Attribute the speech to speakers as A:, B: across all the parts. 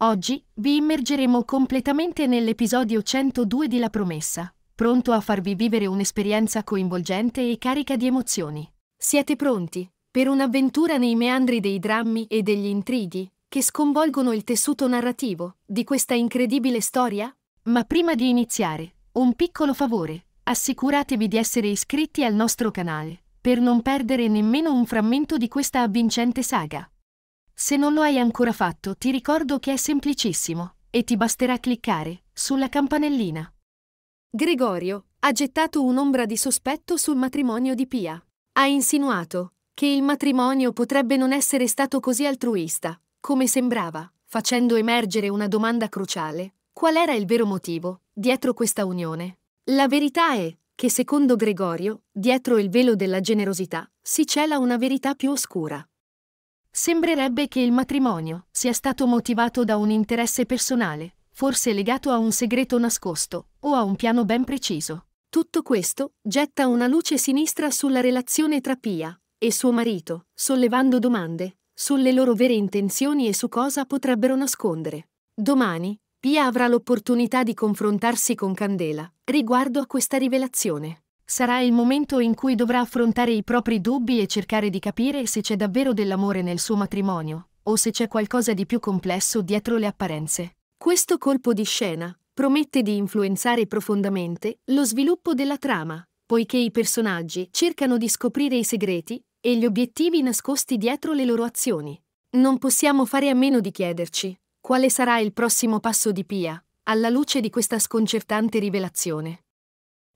A: Oggi vi immergeremo completamente nell'episodio 102 di La Promessa, pronto a farvi vivere un'esperienza coinvolgente e carica di emozioni. Siete pronti per un'avventura nei meandri dei drammi e degli intrighi che sconvolgono il tessuto narrativo di questa incredibile storia? Ma prima di iniziare, un piccolo favore, assicuratevi di essere iscritti al nostro canale per non perdere nemmeno un frammento di questa avvincente saga. Se non lo hai ancora fatto, ti ricordo che è semplicissimo e ti basterà cliccare sulla campanellina. Gregorio ha gettato un'ombra di sospetto sul matrimonio di Pia. Ha insinuato che il matrimonio potrebbe non essere stato così altruista, come sembrava, facendo emergere una domanda cruciale. Qual era il vero motivo dietro questa unione? La verità è che secondo Gregorio, dietro il velo della generosità, si cela una verità più oscura. Sembrerebbe che il matrimonio sia stato motivato da un interesse personale, forse legato a un segreto nascosto o a un piano ben preciso. Tutto questo getta una luce sinistra sulla relazione tra Pia e suo marito, sollevando domande sulle loro vere intenzioni e su cosa potrebbero nascondere. Domani, Pia avrà l'opportunità di confrontarsi con Candela riguardo a questa rivelazione sarà il momento in cui dovrà affrontare i propri dubbi e cercare di capire se c'è davvero dell'amore nel suo matrimonio, o se c'è qualcosa di più complesso dietro le apparenze. Questo colpo di scena promette di influenzare profondamente lo sviluppo della trama, poiché i personaggi cercano di scoprire i segreti e gli obiettivi nascosti dietro le loro azioni. Non possiamo fare a meno di chiederci quale sarà il prossimo passo di Pia, alla luce di questa sconcertante rivelazione.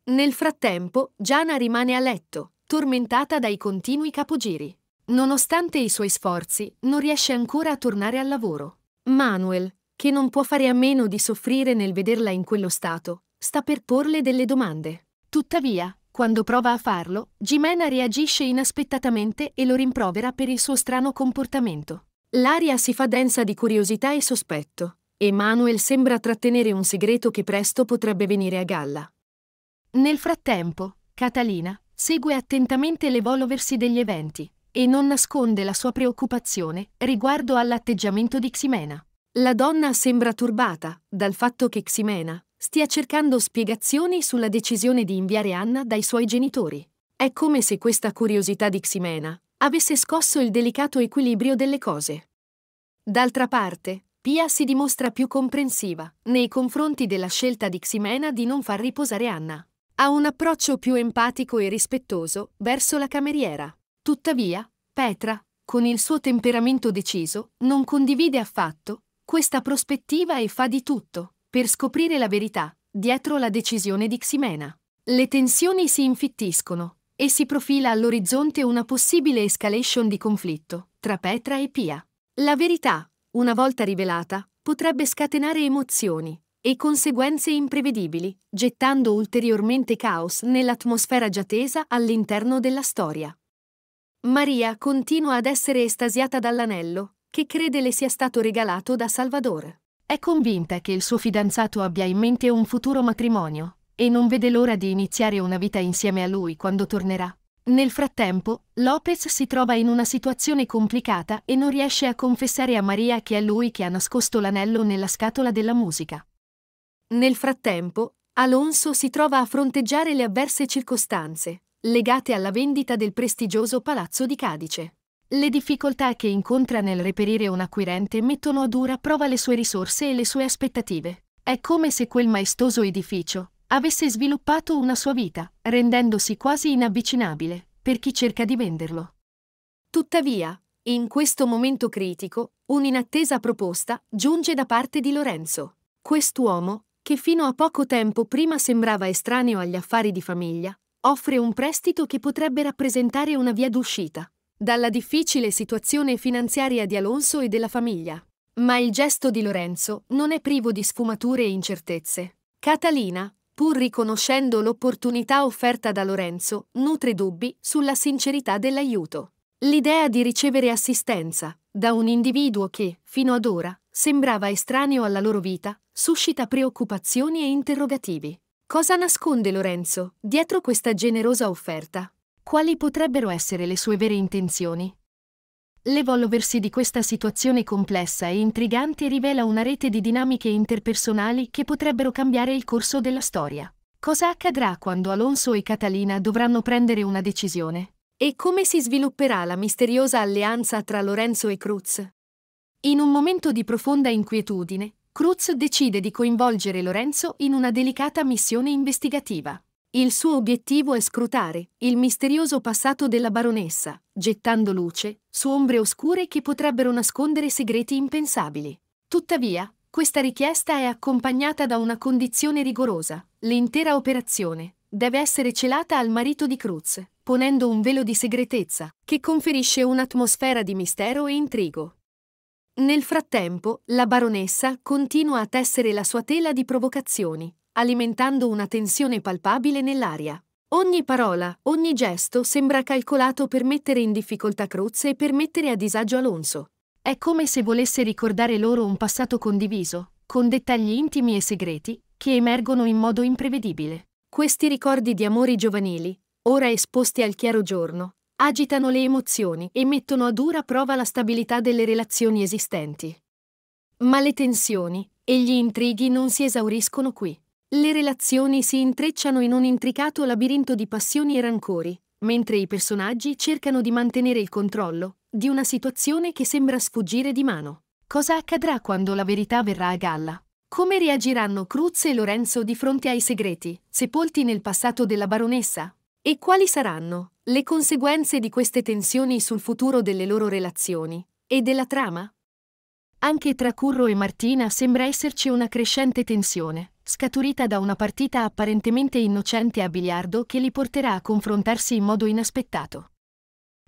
A: Nel frattempo, Giana rimane a letto, tormentata dai continui capogiri. Nonostante i suoi sforzi, non riesce ancora a tornare al lavoro. Manuel, che non può fare a meno di soffrire nel vederla in quello stato, sta per porle delle domande. Tuttavia, quando prova a farlo, Jimena reagisce inaspettatamente e lo rimprovera per il suo strano comportamento. L'aria si fa densa di curiosità e sospetto, e Manuel sembra trattenere un segreto che presto potrebbe venire a galla. Nel frattempo, Catalina segue attentamente l'evolversi degli eventi e non nasconde la sua preoccupazione riguardo all'atteggiamento di Ximena. La donna sembra turbata dal fatto che Ximena stia cercando spiegazioni sulla decisione di inviare Anna dai suoi genitori. È come se questa curiosità di Ximena avesse scosso il delicato equilibrio delle cose. D'altra parte, Pia si dimostra più comprensiva nei confronti della scelta di Ximena di non far riposare Anna ha un approccio più empatico e rispettoso verso la cameriera. Tuttavia, Petra, con il suo temperamento deciso, non condivide affatto questa prospettiva e fa di tutto per scoprire la verità dietro la decisione di Ximena. Le tensioni si infittiscono e si profila all'orizzonte una possibile escalation di conflitto tra Petra e Pia. La verità, una volta rivelata, potrebbe scatenare emozioni e conseguenze imprevedibili, gettando ulteriormente caos nell'atmosfera già tesa all'interno della storia. Maria continua ad essere estasiata dall'anello, che crede le sia stato regalato da Salvador. È convinta che il suo fidanzato abbia in mente un futuro matrimonio e non vede l'ora di iniziare una vita insieme a lui quando tornerà. Nel frattempo, Lopez si trova in una situazione complicata e non riesce a confessare a Maria che è lui che ha nascosto l'anello nella scatola della musica. Nel frattempo, Alonso si trova a fronteggiare le avverse circostanze, legate alla vendita del prestigioso palazzo di Cadice. Le difficoltà che incontra nel reperire un acquirente mettono a dura prova le sue risorse e le sue aspettative. È come se quel maestoso edificio avesse sviluppato una sua vita, rendendosi quasi inavvicinabile per chi cerca di venderlo. Tuttavia, in questo momento critico, un'inattesa proposta giunge da parte di Lorenzo. Quest'uomo, che fino a poco tempo prima sembrava estraneo agli affari di famiglia, offre un prestito che potrebbe rappresentare una via d'uscita dalla difficile situazione finanziaria di Alonso e della famiglia. Ma il gesto di Lorenzo non è privo di sfumature e incertezze. Catalina, pur riconoscendo l'opportunità offerta da Lorenzo, nutre dubbi sulla sincerità dell'aiuto l'idea di ricevere assistenza da un individuo che, fino ad ora, sembrava estraneo alla loro vita, suscita preoccupazioni e interrogativi. Cosa nasconde Lorenzo dietro questa generosa offerta? Quali potrebbero essere le sue vere intenzioni? L'evolversi di questa situazione complessa e intrigante rivela una rete di dinamiche interpersonali che potrebbero cambiare il corso della storia. Cosa accadrà quando Alonso e Catalina dovranno prendere una decisione? E come si svilupperà la misteriosa alleanza tra Lorenzo e Cruz? In un momento di profonda inquietudine, Cruz decide di coinvolgere Lorenzo in una delicata missione investigativa. Il suo obiettivo è scrutare il misterioso passato della baronessa, gettando luce su ombre oscure che potrebbero nascondere segreti impensabili. Tuttavia, questa richiesta è accompagnata da una condizione rigorosa. L'intera operazione deve essere celata al marito di Cruz, ponendo un velo di segretezza, che conferisce un'atmosfera di mistero e intrigo. Nel frattempo, la baronessa continua a tessere la sua tela di provocazioni, alimentando una tensione palpabile nell'aria. Ogni parola, ogni gesto sembra calcolato per mettere in difficoltà Cruz e per mettere a disagio Alonso. È come se volesse ricordare loro un passato condiviso, con dettagli intimi e segreti, che emergono in modo imprevedibile. Questi ricordi di amori giovanili, ora esposte al chiaro giorno, agitano le emozioni e mettono a dura prova la stabilità delle relazioni esistenti. Ma le tensioni e gli intrighi non si esauriscono qui. Le relazioni si intrecciano in un intricato labirinto di passioni e rancori, mentre i personaggi cercano di mantenere il controllo di una situazione che sembra sfuggire di mano. Cosa accadrà quando la verità verrà a galla? Come reagiranno Cruz e Lorenzo di fronte ai segreti, sepolti nel passato della baronessa, e quali saranno le conseguenze di queste tensioni sul futuro delle loro relazioni e della trama? Anche tra Curro e Martina sembra esserci una crescente tensione, scaturita da una partita apparentemente innocente a biliardo che li porterà a confrontarsi in modo inaspettato.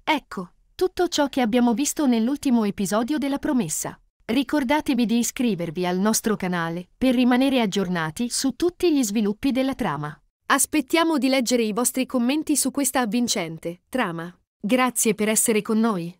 A: Ecco, tutto ciò che abbiamo visto nell'ultimo episodio della promessa. Ricordatevi di iscrivervi al nostro canale per rimanere aggiornati su tutti gli sviluppi della trama. Aspettiamo di leggere i vostri commenti su questa avvincente trama. Grazie per essere con noi.